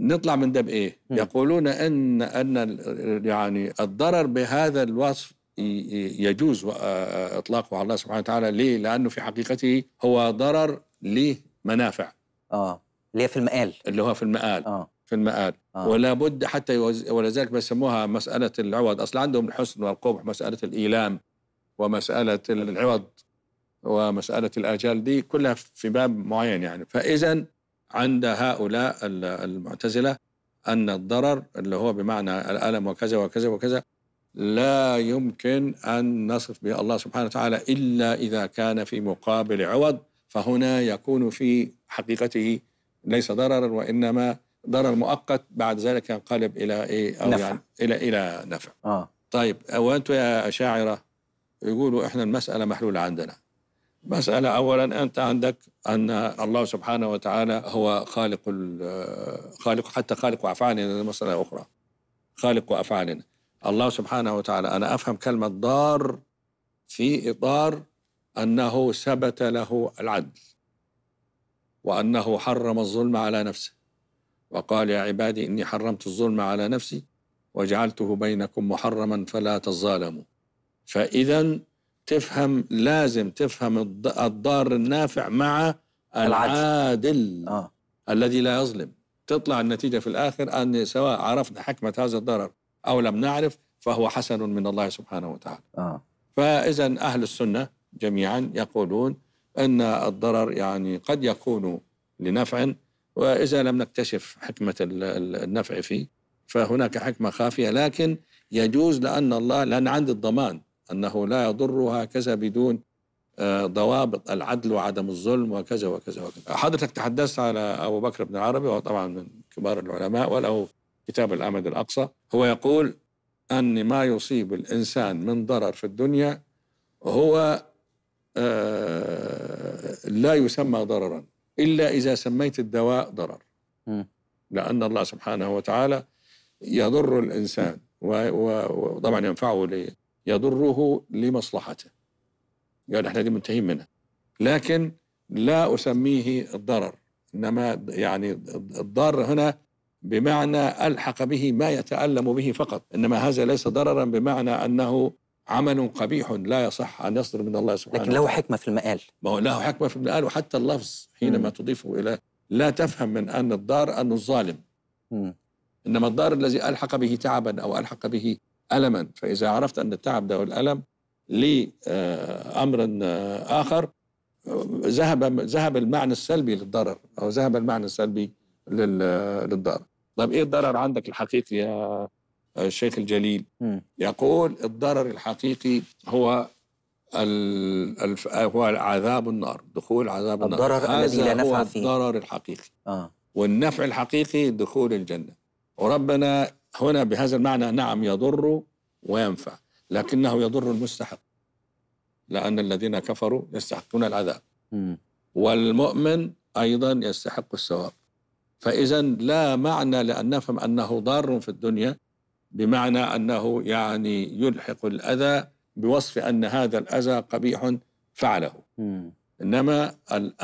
نطلع من ده بايه؟ يقولون ان ان يعني الضرر بهذا الوصف يجوز اطلاقه على الله سبحانه وتعالى ليه؟ لانه في حقيقته هو ضرر ليه منافع. اه اللي هي في المقال اللي هو في المقال اه في المآل آه. ولا بد حتى يوز... ولذلك بيسموها مسألة العوض أصل عندهم الحسن والقبح مسألة الإيلام ومسألة العوض ومسألة الآجال دي كلها في باب معين يعني فإذا عند هؤلاء المعتزلة أن الضرر اللي هو بمعنى الألم وكذا وكذا وكذا لا يمكن أن نصف به الله سبحانه وتعالى إلا إذا كان في مقابل عوض فهنا يكون في حقيقته ليس ضررا وإنما ضرر مؤقت بعد ذلك ينقلب إلى إيه أو نفع. يعني إلى إلى نفع آه. طيب وأنتم يا أشاعرة يقولوا إحنا المسألة محلولة عندنا مسألة أولا أنت عندك أن الله سبحانه وتعالى هو خالق خالق حتى خالق أفعالنا مسألة أخرى خالق أفعالنا الله سبحانه وتعالى أنا أفهم كلمة ضار في إطار أنه ثبت له العدل وأنه حرم الظلم على نفسه وقال يا عبادي إني حرمت الظلم على نفسي وجعلته بينكم محرما فلا تظالموا فإذا تفهم لازم تفهم الضار النافع مع العادل آه. الذي لا يظلم تطلع النتيجة في الآخر أن سواء عرفنا حكمة هذا الضرر أو لم نعرف فهو حسن من الله سبحانه وتعالى آه. فإذا أهل السنة جميعا يقولون أن الضرر يعني قد يكون لنفع وإذا لم نكتشف حكمة النفع فيه فهناك حكمة خافية لكن يجوز لأن الله لأن عند الضمان أنه لا يضر هكذا بدون آه، ضوابط العدل وعدم الظلم وكذا وكذا وكذا حضرتك تحدثت على أبو بكر بن العربي وهو طبعا من كبار العلماء وله كتاب الأمد الأقصى هو يقول أن ما يصيب الإنسان من ضرر في الدنيا هو آه، لا يسمى ضررا إلا إذا سميت الدواء ضرر لأن الله سبحانه وتعالى يضر الإنسان وطبعا ينفعه يضره لمصلحته قال احنا دي منتهين منها لكن لا أسميه الضرر إنما يعني الضار هنا بمعنى ألحق به ما يتألم به فقط إنما هذا ليس ضررا بمعنى أنه عمل قبيح لا يصح أن يصدر من الله سبحانه لكن له حكمة في المقال ما هو له حكمة في المقال وحتى اللفظ حينما تضيفه إلى لا تفهم من أن الضار أنه الظالم م. إنما الضار الذي ألحق به تعبا أو ألحق به ألما فإذا عرفت أن التعب ده والألم لأمر آخر ذهب ذهب المعنى السلبي للضرر أو ذهب المعنى السلبي للضرر طب إيه الضرر عندك الحقيقي يا الشيخ الجليل يقول الضرر الحقيقي هو الف... هو عذاب النار دخول عذاب النار الضرر الذي لا نفع هو فيه الضرر الحقيقي آه. والنفع الحقيقي دخول الجنه وربنا هنا بهذا المعنى نعم يضر وينفع لكنه يضر المستحق لأن الذين كفروا يستحقون العذاب والمؤمن أيضا يستحق الثواب فإذا لا معنى لأن نفهم أنه ضار في الدنيا بمعنى أنه يعني يلحق الأذى بوصف أن هذا الأذى قبيح فعله إنما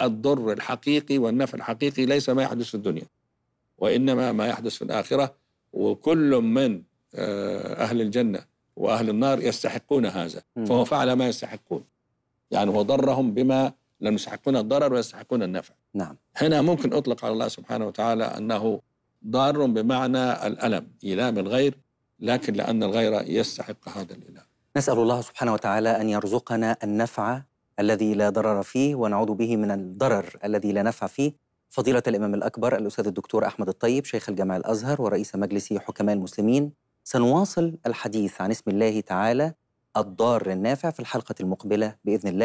الضر الحقيقي والنفع الحقيقي ليس ما يحدث في الدنيا وإنما ما يحدث في الآخرة وكل من آه، أهل الجنة وأهل النار يستحقون هذا فهو فعل ما يستحقون يعني هو ضرهم بما لم يستحقون الضرر ويستحقون النفع نعم هنا ممكن أطلق على الله سبحانه وتعالى أنه ضار بمعنى الألم إيلام الغير لكن لأن الغير يستحق هذا الإيلام نسأل الله سبحانه وتعالى أن يرزقنا النفع الذي لا ضرر فيه ونعوذ به من الضرر الذي لا نفع فيه فضيلة الإمام الأكبر الأستاذ الدكتور أحمد الطيب شيخ الجامع الأزهر ورئيس مجلس حكماء المسلمين سنواصل الحديث عن اسم الله تعالى الضار النافع في الحلقة المقبلة بإذن الله